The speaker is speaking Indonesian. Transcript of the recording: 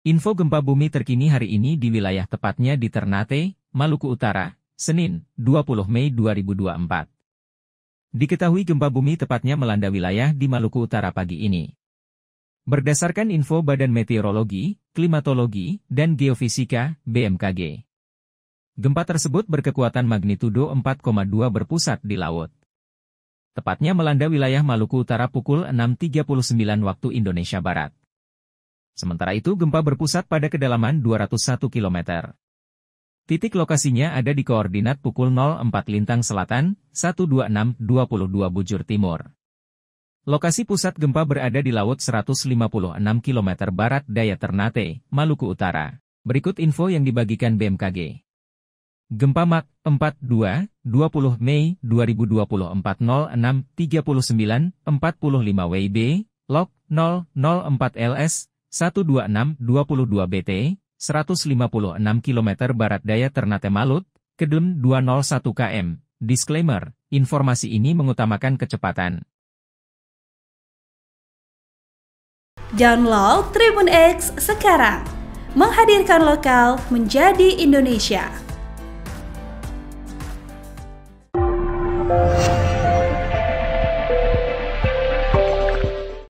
Info gempa bumi terkini hari ini di wilayah tepatnya di Ternate, Maluku Utara, Senin, 20 Mei 2024. Diketahui gempa bumi tepatnya melanda wilayah di Maluku Utara pagi ini. Berdasarkan info Badan Meteorologi, Klimatologi, dan Geofisika, BMKG. Gempa tersebut berkekuatan magnitudo 4,2 berpusat di laut. Tepatnya melanda wilayah Maluku Utara pukul 6.39 waktu Indonesia Barat. Sementara itu gempa berpusat pada kedalaman 201 km. Titik lokasinya ada di koordinat pukul 04 lintang selatan, 126.22 bujur timur. Lokasi pusat gempa berada di laut 156 km barat daya Ternate, Maluku Utara. Berikut info yang dibagikan BMKG. Gempa Mak 42, 20 Mei 2024 06 39 45 WIB, log 004 LS 126-22 BT, 156 km barat daya Ternate Malut, Kedem 201 km. Disclaimer, informasi ini mengutamakan kecepatan. Download Tribun X sekarang. Menghadirkan lokal menjadi Indonesia.